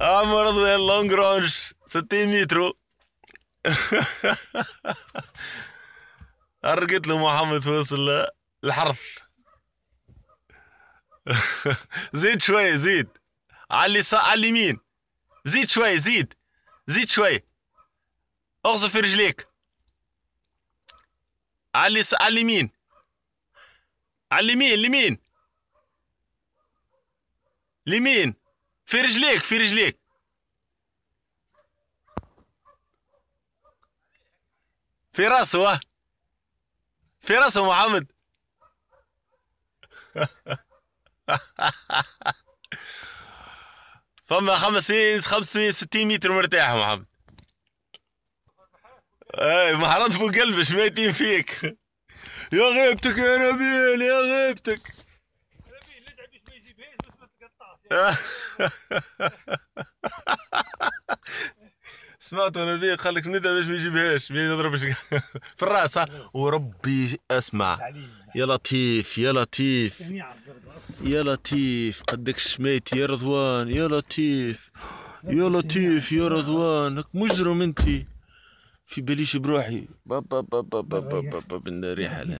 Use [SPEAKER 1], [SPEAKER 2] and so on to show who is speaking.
[SPEAKER 1] عمرض وين لونج رانج 60 مترو أرقت له محمد فوصل الحرف زيد شوي زيد
[SPEAKER 2] علي ص... على اليمين زيد شوي زيد زيد شوي اغزف في رجليك علي ص... على اليمين على اليمين اليمين اليمين في رجليك في رجليك
[SPEAKER 3] في راسه في راسه محمد
[SPEAKER 1] فما 500 500 ستين متر مرتاح محمد اي محرات فوق قلبش ميتين فيك يا غيبتك يا نبيل يا غيبتك نبيل ندعي باش ما هيز بس ما تقطعش سمعت انا ذي قال لك ندى باش ما يجيبهاش ما يضربش
[SPEAKER 4] في الراس وربي اسمع يا لطيف يا لطيف يا لطيف قدك شميت يا رضوان يا لطيف يا لطيف يا رضوان مجرم انت في باليش بروحي بابا بابا بابا بابا باب باب